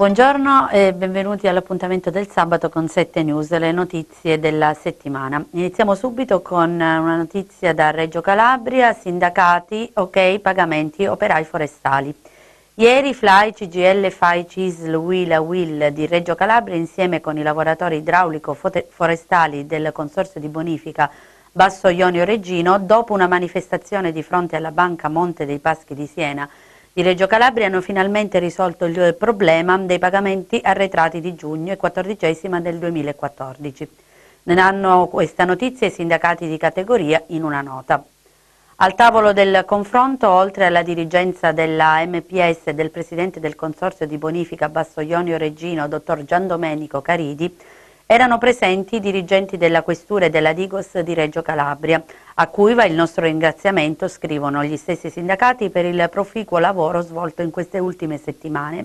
Buongiorno e benvenuti all'appuntamento del sabato con 7 News, le notizie della settimana. Iniziamo subito con eh, una notizia da Reggio Calabria, sindacati, ok, pagamenti, operai forestali. Ieri FLAI, CGL, FAI, CISL, WIL, WIL di Reggio Calabria insieme con i lavoratori idraulico-forestali del Consorzio di Bonifica Basso Ionio Regino, dopo una manifestazione di fronte alla Banca Monte dei Paschi di Siena, di Reggio Calabria hanno finalmente risolto il problema dei pagamenti arretrati di giugno e quattordicesima del 2014. Ne hanno questa notizia i sindacati di categoria in una nota. Al tavolo del confronto, oltre alla dirigenza della MPS e del presidente del Consorzio di Bonifica Bassoglionio Regino, dottor Giandomenico Caridi, erano presenti i dirigenti della Questura e della Digos di Reggio Calabria, a cui va il nostro ringraziamento, scrivono gli stessi sindacati, per il proficuo lavoro svolto in queste ultime settimane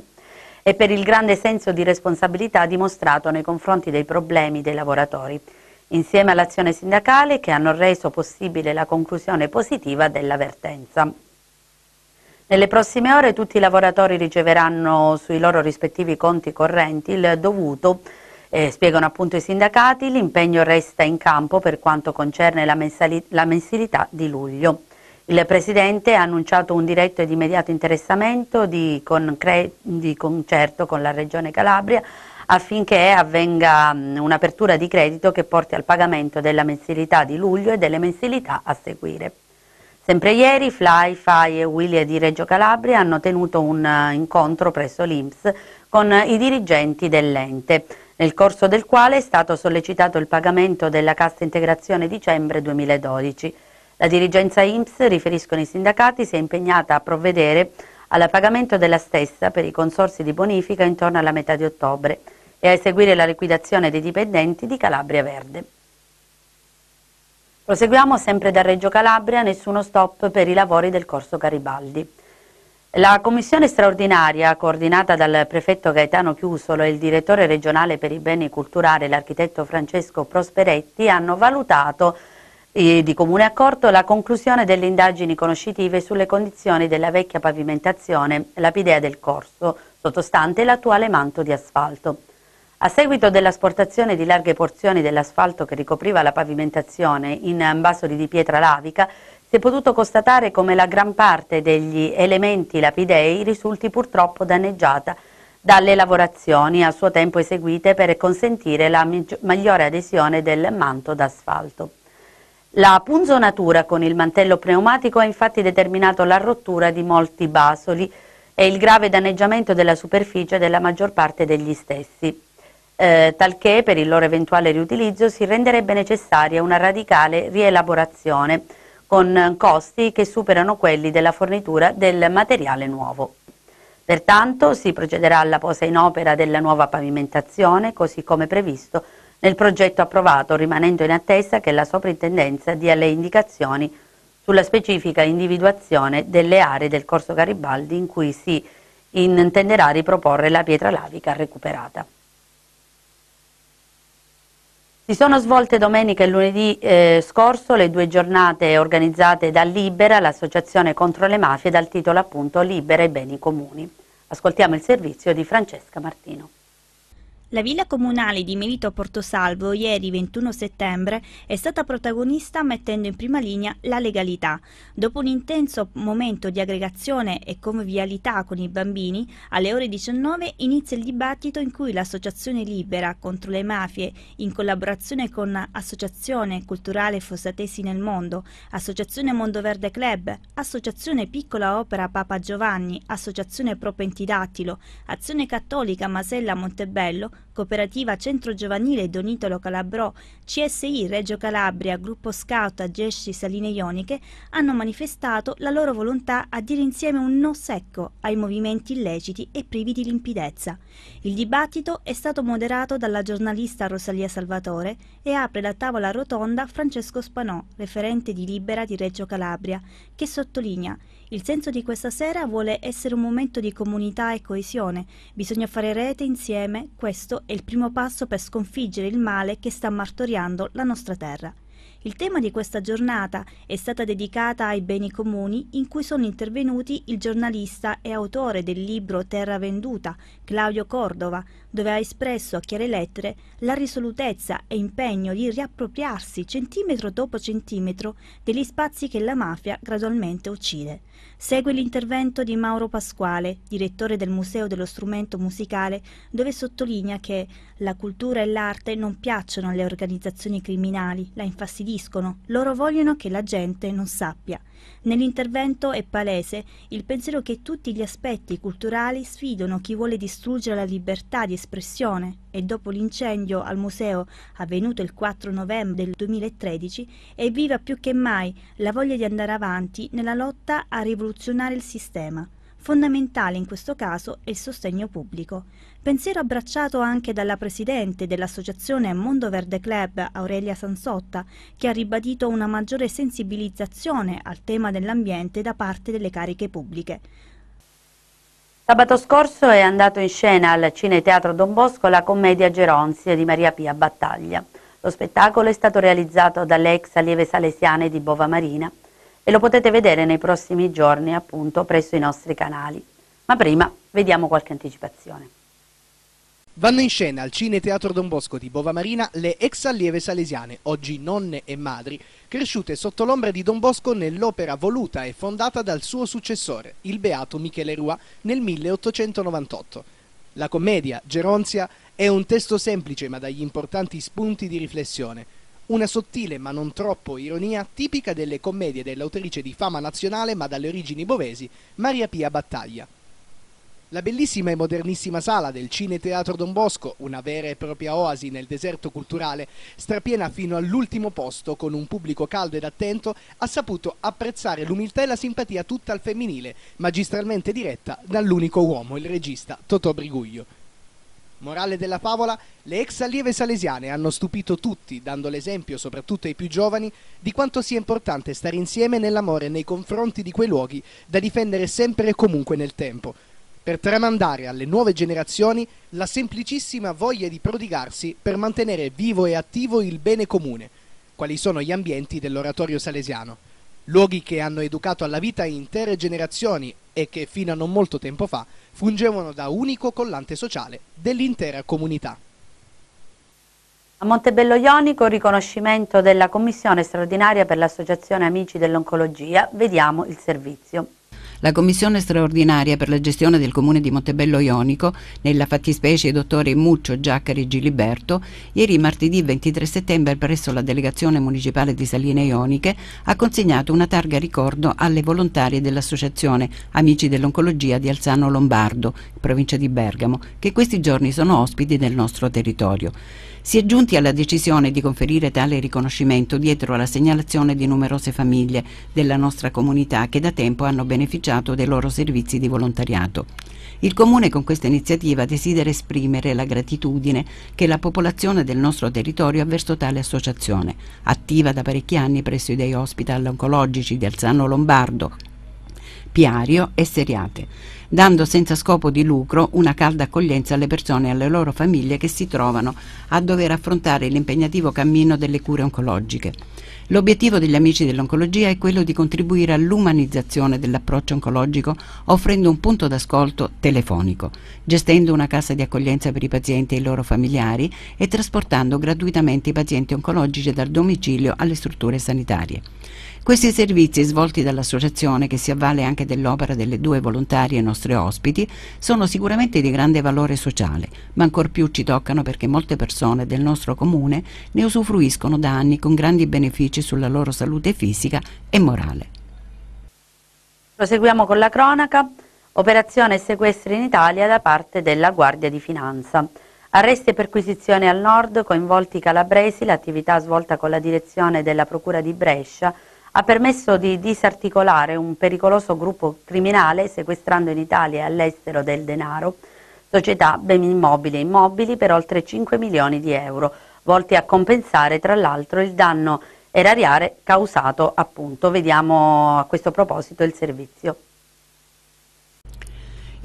e per il grande senso di responsabilità dimostrato nei confronti dei problemi dei lavoratori, insieme all'azione sindacale che hanno reso possibile la conclusione positiva dell'avvertenza. Nelle prossime ore tutti i lavoratori riceveranno sui loro rispettivi conti correnti il dovuto eh, spiegano appunto i sindacati, l'impegno resta in campo per quanto concerne la, la mensilità di luglio. Il Presidente ha annunciato un diretto ed immediato interessamento di, di, concerto con la Regione Calabria affinché avvenga un'apertura di credito che porti al pagamento della mensilità di luglio e delle mensilità a seguire. Sempre ieri Fly, Fai e Willy di Reggio Calabria hanno tenuto un eh, incontro presso l'Inps con i dirigenti dell'ente nel corso del quale è stato sollecitato il pagamento della cassa integrazione dicembre 2012. La dirigenza IMSS, riferiscono i sindacati, si è impegnata a provvedere al pagamento della stessa per i consorsi di bonifica intorno alla metà di ottobre e a eseguire la liquidazione dei dipendenti di Calabria Verde. Proseguiamo sempre da Reggio Calabria, nessuno stop per i lavori del corso Garibaldi. La commissione straordinaria, coordinata dal prefetto Gaetano Chiusolo e il direttore regionale per i beni culturali, l'architetto Francesco Prosperetti, hanno valutato eh, di comune accordo la conclusione delle indagini conoscitive sulle condizioni della vecchia pavimentazione lapidea del corso, sottostante l'attuale manto di asfalto. A seguito dell'asportazione di larghe porzioni dell'asfalto che ricopriva la pavimentazione in basoli di pietra lavica, si è potuto constatare come la gran parte degli elementi lapidei risulti purtroppo danneggiata dalle lavorazioni a suo tempo eseguite per consentire la migliore adesione del manto d'asfalto. La punzonatura con il mantello pneumatico ha infatti determinato la rottura di molti basoli e il grave danneggiamento della superficie della maggior parte degli stessi, eh, talché per il loro eventuale riutilizzo si renderebbe necessaria una radicale rielaborazione con eh, costi che superano quelli della fornitura del materiale nuovo. Pertanto si procederà alla posa in opera della nuova pavimentazione, così come previsto nel progetto approvato, rimanendo in attesa che la Soprintendenza dia le indicazioni sulla specifica individuazione delle aree del Corso Garibaldi in cui si intenderà riproporre la pietra lavica recuperata. Si sono svolte domenica e lunedì eh, scorso le due giornate organizzate da Libera, l'associazione contro le mafie, dal titolo appunto Libera i beni comuni. Ascoltiamo il servizio di Francesca Martino. La villa comunale di Melito Portosalvo ieri 21 settembre è stata protagonista mettendo in prima linea la legalità. Dopo un intenso momento di aggregazione e convivialità con i bambini, alle ore 19 inizia il dibattito in cui l'Associazione Libera contro le mafie, in collaborazione con Associazione Culturale Fossatesi nel Mondo, Associazione Mondo Verde Club, Associazione Piccola Opera Papa Giovanni, Associazione Propentidattilo, Azione Cattolica Masella Montebello, Cooperativa Centro Giovanile Donitolo Calabrò, CSI Reggio Calabria, Gruppo Scout Agesci Saline Ioniche hanno manifestato la loro volontà a dire insieme un no secco ai movimenti illeciti e privi di limpidezza. Il dibattito è stato moderato dalla giornalista Rosalia Salvatore e apre la tavola rotonda Francesco Spanò, referente di Libera di Reggio Calabria, che sottolinea il senso di questa sera vuole essere un momento di comunità e coesione. Bisogna fare rete insieme, questo è il primo passo per sconfiggere il male che sta martoriando la nostra terra. Il tema di questa giornata è stata dedicata ai beni comuni in cui sono intervenuti il giornalista e autore del libro Terra Venduta, Claudio Cordova, dove ha espresso a chiare lettere la risolutezza e impegno di riappropriarsi centimetro dopo centimetro degli spazi che la mafia gradualmente uccide. Segue l'intervento di Mauro Pasquale, direttore del Museo dello Strumento Musicale, dove sottolinea che la cultura e l'arte non piacciono alle organizzazioni criminali, la infastidiscono tradiscono, loro vogliono che la gente non sappia. Nell'intervento è palese il pensiero che tutti gli aspetti culturali sfidano chi vuole distruggere la libertà di espressione e dopo l'incendio al museo avvenuto il 4 novembre del 2013 è viva più che mai la voglia di andare avanti nella lotta a rivoluzionare il sistema. Fondamentale in questo caso è il sostegno pubblico. Pensiero abbracciato anche dalla presidente dell'associazione Mondo Verde Club, Aurelia Sansotta, che ha ribadito una maggiore sensibilizzazione al tema dell'ambiente da parte delle cariche pubbliche. Sabato scorso è andato in scena al Cineteatro Don Bosco la commedia Geronzi di Maria Pia Battaglia. Lo spettacolo è stato realizzato dalle ex allieve salesiane di Bova Marina e lo potete vedere nei prossimi giorni appunto presso i nostri canali. Ma prima vediamo qualche anticipazione. Vanno in scena al Cine Teatro Don Bosco di Bova Marina le ex allieve salesiane, oggi nonne e madri, cresciute sotto l'ombra di Don Bosco nell'opera voluta e fondata dal suo successore, il beato Michele Rua, nel 1898. La commedia, Geronzia, è un testo semplice ma dagli importanti spunti di riflessione, una sottile ma non troppo ironia tipica delle commedie dell'autrice di fama nazionale ma dalle origini bovesi, Maria Pia Battaglia. La bellissima e modernissima sala del Cine Teatro Don Bosco, una vera e propria oasi nel deserto culturale, strapiena fino all'ultimo posto con un pubblico caldo ed attento, ha saputo apprezzare l'umiltà e la simpatia tutta al femminile, magistralmente diretta dall'unico uomo, il regista Totò Briguglio. Morale della favola, le ex allieve salesiane hanno stupito tutti, dando l'esempio soprattutto ai più giovani, di quanto sia importante stare insieme nell'amore nei confronti di quei luoghi da difendere sempre e comunque nel tempo, per tramandare alle nuove generazioni la semplicissima voglia di prodigarsi per mantenere vivo e attivo il bene comune, quali sono gli ambienti dell'oratorio salesiano. Luoghi che hanno educato alla vita intere generazioni e che fino a non molto tempo fa fungevano da unico collante sociale dell'intera comunità. A Montebello Ionico, riconoscimento della Commissione straordinaria per l'Associazione Amici dell'Oncologia, vediamo il servizio la Commissione straordinaria per la gestione del Comune di Montebello Ionico, nella fattispecie dottore Muccio, Giaccari Giliberto, ieri martedì 23 settembre presso la delegazione municipale di Saline Ioniche ha consegnato una targa ricordo alle volontarie dell'associazione Amici dell'Oncologia di Alzano Lombardo, provincia di Bergamo, che questi giorni sono ospiti del nostro territorio. Si è giunti alla decisione di conferire tale riconoscimento dietro alla segnalazione di numerose famiglie della nostra comunità che da tempo hanno beneficiato dei loro servizi di volontariato. Il Comune con questa iniziativa desidera esprimere la gratitudine che la popolazione del nostro territorio ha verso tale associazione, attiva da parecchi anni presso i dei hospital oncologici di Alzano Lombardo, Piario e Seriate, dando senza scopo di lucro una calda accoglienza alle persone e alle loro famiglie che si trovano a dover affrontare l'impegnativo cammino delle cure oncologiche. L'obiettivo degli amici dell'oncologia è quello di contribuire all'umanizzazione dell'approccio oncologico offrendo un punto d'ascolto telefonico, gestendo una cassa di accoglienza per i pazienti e i loro familiari e trasportando gratuitamente i pazienti oncologici dal domicilio alle strutture sanitarie. Questi servizi svolti dall'associazione, che si avvale anche dell'opera delle due volontarie nostre ospiti, sono sicuramente di grande valore sociale, ma ancor più ci toccano perché molte persone del nostro comune ne usufruiscono da anni con grandi benefici sulla loro salute fisica e morale. Proseguiamo con la cronaca. Operazione sequestri in Italia da parte della Guardia di Finanza. Arresti e perquisizioni al nord, coinvolti i calabresi, l'attività svolta con la direzione della Procura di Brescia ha permesso di disarticolare un pericoloso gruppo criminale sequestrando in Italia e all'estero del denaro, società, beni immobili e immobili per oltre 5 milioni di euro, volti a compensare tra l'altro il danno erariare causato appunto. Vediamo a questo proposito il servizio.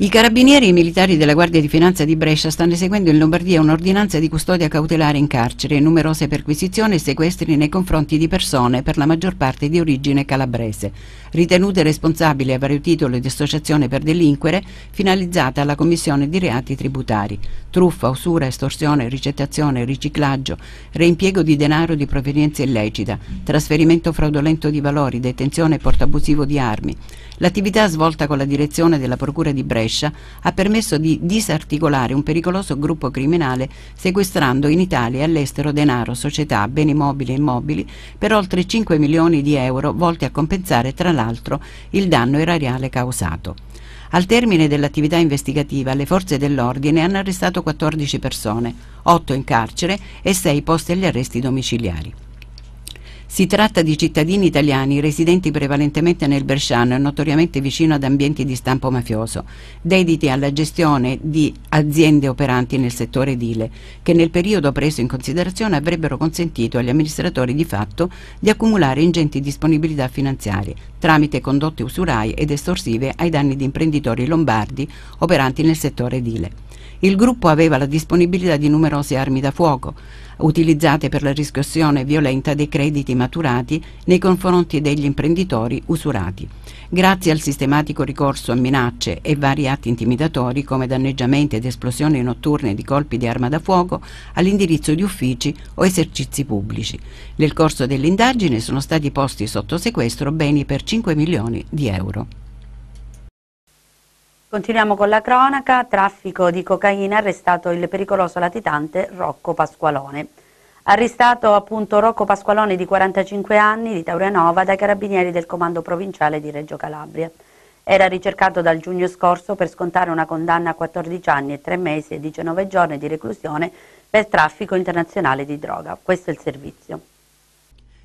I carabinieri e i militari della Guardia di Finanza di Brescia stanno eseguendo in Lombardia un'ordinanza di custodia cautelare in carcere e numerose perquisizioni e sequestri nei confronti di persone, per la maggior parte di origine calabrese ritenute responsabili a vario titolo di associazione per delinquere finalizzata alla commissione di reati tributari, truffa, usura, estorsione, ricettazione, riciclaggio, reimpiego di denaro di provenienza illecita, trasferimento fraudolento di valori, detenzione e porto abusivo di armi. L'attività svolta con la direzione della Procura di Brescia ha permesso di disarticolare un pericoloso gruppo criminale sequestrando in Italia e all'estero denaro, società, beni mobili e immobili per oltre 5 milioni di euro volti a compensare tra l'altro dall'altro il danno erariale causato. Al termine dell'attività investigativa le forze dell'ordine hanno arrestato 14 persone, 8 in carcere e 6 posti agli arresti domiciliari. Si tratta di cittadini italiani residenti prevalentemente nel Bresciano e notoriamente vicino ad ambienti di stampo mafioso, dediti alla gestione di aziende operanti nel settore edile, che nel periodo preso in considerazione avrebbero consentito agli amministratori di fatto di accumulare ingenti disponibilità finanziarie tramite condotte usuraie ed estorsive ai danni di imprenditori lombardi operanti nel settore edile. Il gruppo aveva la disponibilità di numerose armi da fuoco, utilizzate per la riscossione violenta dei crediti maturati nei confronti degli imprenditori usurati. Grazie al sistematico ricorso a minacce e vari atti intimidatori come danneggiamenti ed esplosioni notturne di colpi di arma da fuoco all'indirizzo di uffici o esercizi pubblici. Nel corso dell'indagine sono stati posti sotto sequestro beni per 5 milioni di euro. Continuiamo con la cronaca, traffico di cocaina, arrestato il pericoloso latitante Rocco Pasqualone. Arrestato appunto Rocco Pasqualone di 45 anni di Taurianova dai carabinieri del comando provinciale di Reggio Calabria. Era ricercato dal giugno scorso per scontare una condanna a 14 anni e 3 mesi e 19 giorni di reclusione per traffico internazionale di droga. Questo è il servizio.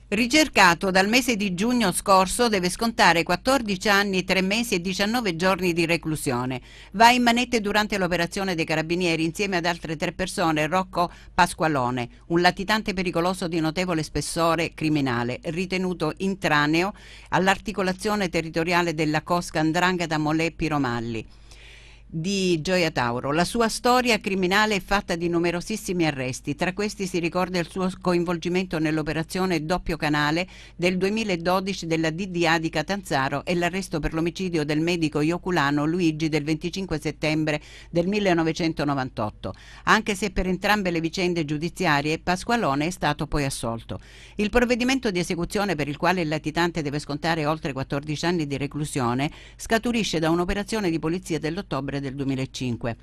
Ricercato dal mese di giugno scorso, deve scontare 14 anni, 3 mesi e 19 giorni di reclusione. Va in manette durante l'operazione dei carabinieri insieme ad altre tre persone Rocco Pasqualone, un latitante pericoloso di notevole spessore criminale, ritenuto intraneo all'articolazione territoriale della Cosca Andrangheta Molè Piromalli di Gioia Tauro. La sua storia criminale è fatta di numerosissimi arresti, tra questi si ricorda il suo coinvolgimento nell'operazione Doppio Canale del 2012 della DDA di Catanzaro e l'arresto per l'omicidio del medico ioculano Luigi del 25 settembre del 1998, anche se per entrambe le vicende giudiziarie Pasqualone è stato poi assolto. Il provvedimento di esecuzione per il quale il latitante deve scontare oltre 14 anni di reclusione scaturisce da un'operazione di polizia dell'ottobre ottobre del 2005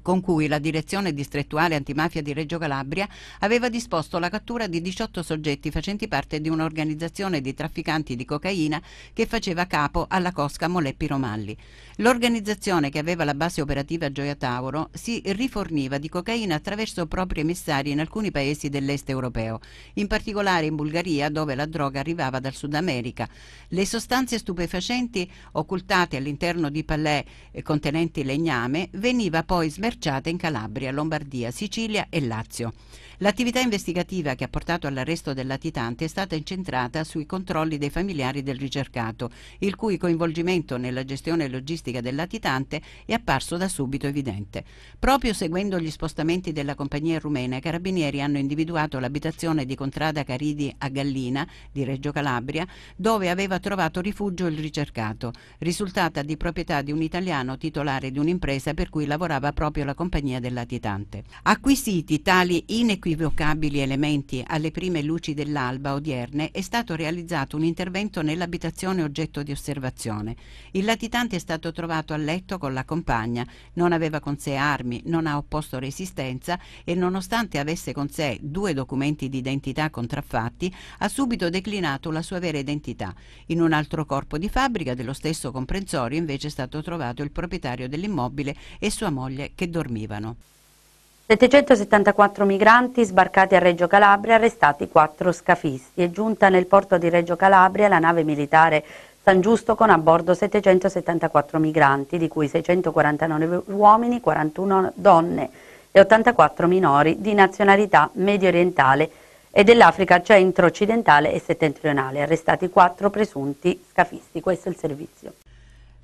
con cui la direzione distrettuale antimafia di Reggio Calabria aveva disposto la cattura di 18 soggetti facenti parte di un'organizzazione di trafficanti di cocaina che faceva capo alla Cosca Moleppi Romalli. L'organizzazione che aveva la base operativa Gioia Tauro si riforniva di cocaina attraverso propri emissari in alcuni paesi dell'est europeo, in particolare in Bulgaria dove la droga arrivava dal Sud America. Le sostanze stupefacenti occultate all'interno di palais eh, contenenti legname veniva poi smontata smerciate in Calabria, Lombardia, Sicilia e Lazio. L'attività investigativa che ha portato all'arresto del latitante è stata incentrata sui controlli dei familiari del ricercato, il cui coinvolgimento nella gestione logistica del latitante è apparso da subito evidente. Proprio seguendo gli spostamenti della compagnia rumena, i carabinieri hanno individuato l'abitazione di Contrada Caridi a Gallina, di Reggio Calabria, dove aveva trovato rifugio il ricercato, risultata di proprietà di un italiano titolare di un'impresa per cui lavorava proprio la compagnia del latitante. Acquisiti tali inequivocabili inequivocabili elementi alle prime luci dell'alba odierne è stato realizzato un intervento nell'abitazione oggetto di osservazione. Il latitante è stato trovato a letto con la compagna, non aveva con sé armi, non ha opposto resistenza e nonostante avesse con sé due documenti di identità contraffatti, ha subito declinato la sua vera identità. In un altro corpo di fabbrica dello stesso comprensorio invece è stato trovato il proprietario dell'immobile e sua moglie che dormivano. 774 migranti sbarcati a Reggio Calabria, arrestati 4 scafisti. È giunta nel porto di Reggio Calabria la nave militare San Giusto con a bordo 774 migranti, di cui 649 uomini, 41 donne e 84 minori di nazionalità medio orientale e dell'Africa centro-occidentale e settentrionale, arrestati 4 presunti scafisti. Questo è il servizio.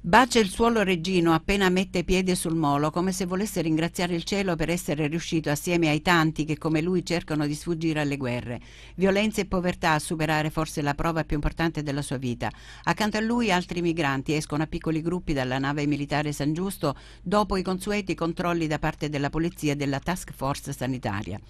Bacia il suolo reggino appena mette piede sul molo, come se volesse ringraziare il cielo per essere riuscito assieme ai tanti che come lui cercano di sfuggire alle guerre, Violenza e povertà a superare forse la prova più importante della sua vita. Accanto a lui altri migranti escono a piccoli gruppi dalla nave militare San Giusto dopo i consueti controlli da parte della polizia e della task force sanitaria.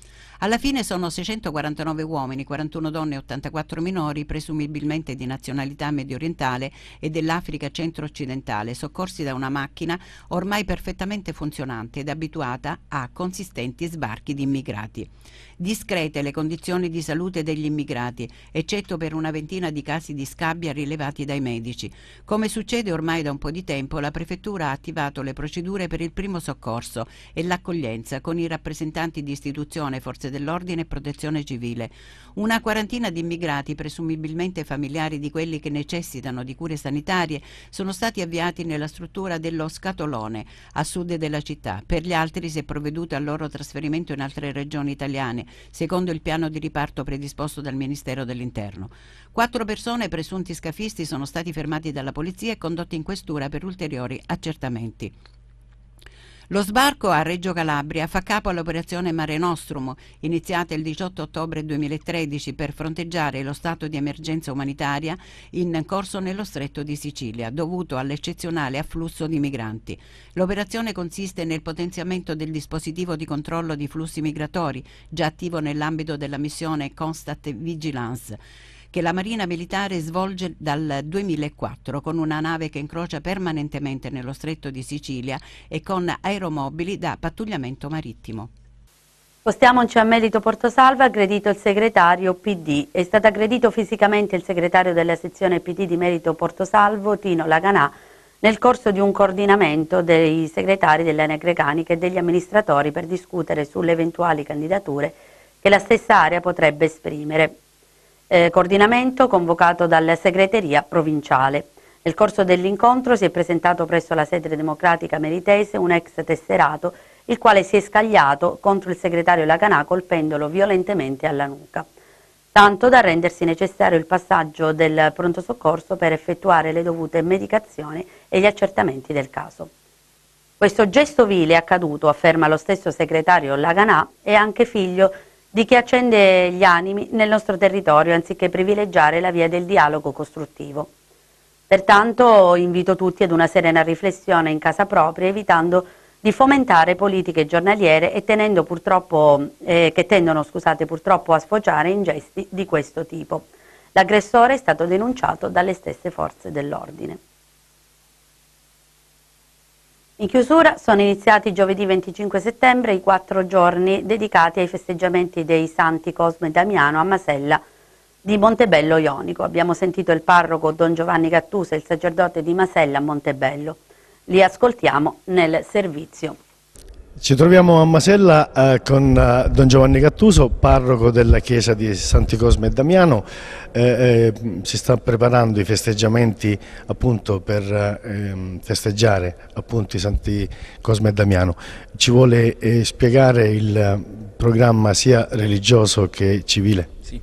Alla fine sono 649 uomini, 41 donne e 84 minori, presumibilmente di nazionalità mediorientale e dell'Africa centro-occidentale dell'ospedale, soccorsi da una macchina ormai perfettamente funzionante ed abituata a consistenti sbarchi di immigrati. Discrete le condizioni di salute degli immigrati, eccetto per una ventina di casi di scabbia rilevati dai medici. Come succede ormai da un po' di tempo, la prefettura ha attivato le procedure per il primo soccorso e l'accoglienza con i rappresentanti di istituzione, forze dell'ordine e protezione civile. Una quarantina di immigrati, presumibilmente familiari di quelli che necessitano di cure sanitarie, sono stati avviati nella struttura dello Scatolone, a sud della città. Per gli altri si è provveduto al loro trasferimento in altre regioni italiane, secondo il piano di riparto predisposto dal Ministero dell'Interno. Quattro persone, presunti scafisti, sono stati fermati dalla polizia e condotti in questura per ulteriori accertamenti. Lo sbarco a Reggio Calabria fa capo all'operazione Mare Nostrum, iniziata il 18 ottobre 2013 per fronteggiare lo stato di emergenza umanitaria in corso nello stretto di Sicilia, dovuto all'eccezionale afflusso di migranti. L'operazione consiste nel potenziamento del dispositivo di controllo di flussi migratori, già attivo nell'ambito della missione Constat Vigilance che la Marina Militare svolge dal 2004 con una nave che incrocia permanentemente nello Stretto di Sicilia e con aeromobili da pattugliamento marittimo. Spostiamoci a Melito Portosalvo, aggredito il segretario PD. È stato aggredito fisicamente il segretario della sezione PD di Merito Portosalvo, Tino Laganà, nel corso di un coordinamento dei segretari dell'Ene Grecanica e degli amministratori per discutere sulle eventuali candidature che la stessa area potrebbe esprimere eh, coordinamento convocato dalla segreteria provinciale. Nel corso dell'incontro si è presentato presso la sede democratica meritese un ex tesserato, il quale si è scagliato contro il segretario Laganà colpendolo violentemente alla nuca, tanto da rendersi necessario il passaggio del pronto soccorso per effettuare le dovute medicazioni e gli accertamenti del caso. Questo gesto vile accaduto, afferma lo stesso segretario Laganà, è anche figlio di di chi accende gli animi nel nostro territorio anziché privilegiare la via del dialogo costruttivo. Pertanto invito tutti ad una serena riflessione in casa propria evitando di fomentare politiche giornaliere e eh, che tendono scusate, purtroppo a sfociare in gesti di questo tipo. L'aggressore è stato denunciato dalle stesse forze dell'ordine. In chiusura sono iniziati giovedì 25 settembre i quattro giorni dedicati ai festeggiamenti dei Santi Cosmo e Damiano a Masella di Montebello Ionico. Abbiamo sentito il parroco Don Giovanni Cattusa, il sacerdote di Masella a Montebello. Li ascoltiamo nel servizio. Ci troviamo a Masella eh, con eh, Don Giovanni Cattuso, parroco della chiesa di Santi Cosme e Damiano. Eh, eh si stanno preparando i festeggiamenti appunto, per ehm, festeggiare appunto, i Santi Cosme e Damiano. Ci vuole eh, spiegare il programma sia religioso che civile? Sì.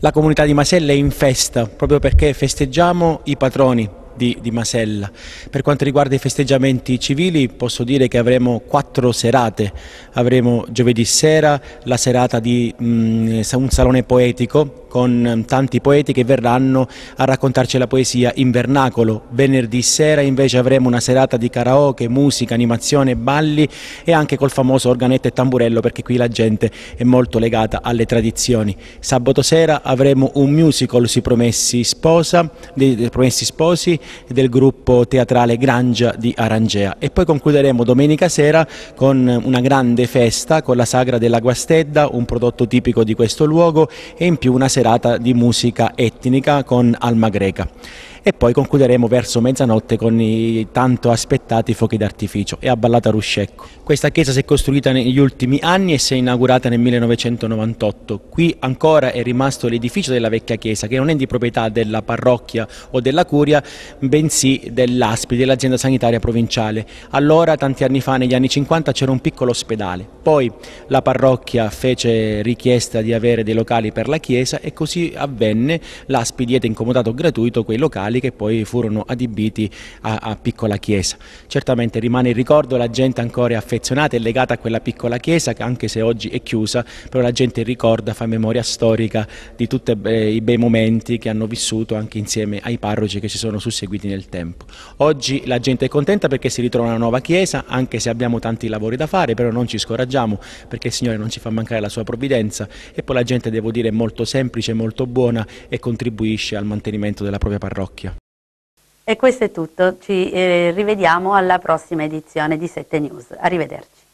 La comunità di Masella è in festa proprio perché festeggiamo i patroni di, di, Masella. Per quanto riguarda i festeggiamenti civili posso dire che avremo quattro serate, avremo giovedì sera la serata di mh, mm, un salone poetico con ehm, tanti poeti che verranno a raccontarci la poesia in vernacolo. Venerdì sera invece avremo una serata di karaoke, musica, animazione, balli e anche col famoso organetto e tamburello perché qui la gente è molto legata alle tradizioni. Sabato sera avremo un musical sui Promessi, sposa, dei eh, Promessi Sposi del gruppo teatrale Grangia di Arangea e poi concluderemo domenica sera con una grande festa con la Sagra della Guastedda, un prodotto tipico di questo luogo e in più una serata serata di musica etnica con Alma Greca e poi concluderemo verso mezzanotte con i tanto aspettati fuochi d'artificio e a Ballata Ruscecco. Questa chiesa si è costruita negli ultimi anni e si è inaugurata nel 1998. Qui ancora è rimasto l'edificio della vecchia chiesa che non è di proprietà della parrocchia o della curia bensì dell'ASPI, dell'azienda sanitaria provinciale. Allora tanti anni fa, negli anni 50, c'era un piccolo ospedale. Poi la parrocchia fece richiesta di avere dei locali per la chiesa e così avvenne, l'ASPI diede incomodato gratuito quei locali locali che poi furono adibiti a, a piccola chiesa. Certamente rimane il ricordo, la gente ancora è affezionata e legata a quella piccola chiesa che anche se oggi è chiusa, però la gente ricorda, fa memoria storica di tutti eh, i bei momenti che hanno vissuto anche insieme ai parroci che si sono susseguiti nel tempo. Oggi la gente è contenta perché si ritrova una nuova chiesa, anche se abbiamo tanti lavori da fare, però non ci scoraggiamo perché il Signore non ci fa mancare la sua provvidenza e poi la gente, devo dire, è molto semplice, molto buona e contribuisce al mantenimento della propria parrocchia. E questo è tutto, ci eh, rivediamo alla prossima edizione di 7 News. Arrivederci.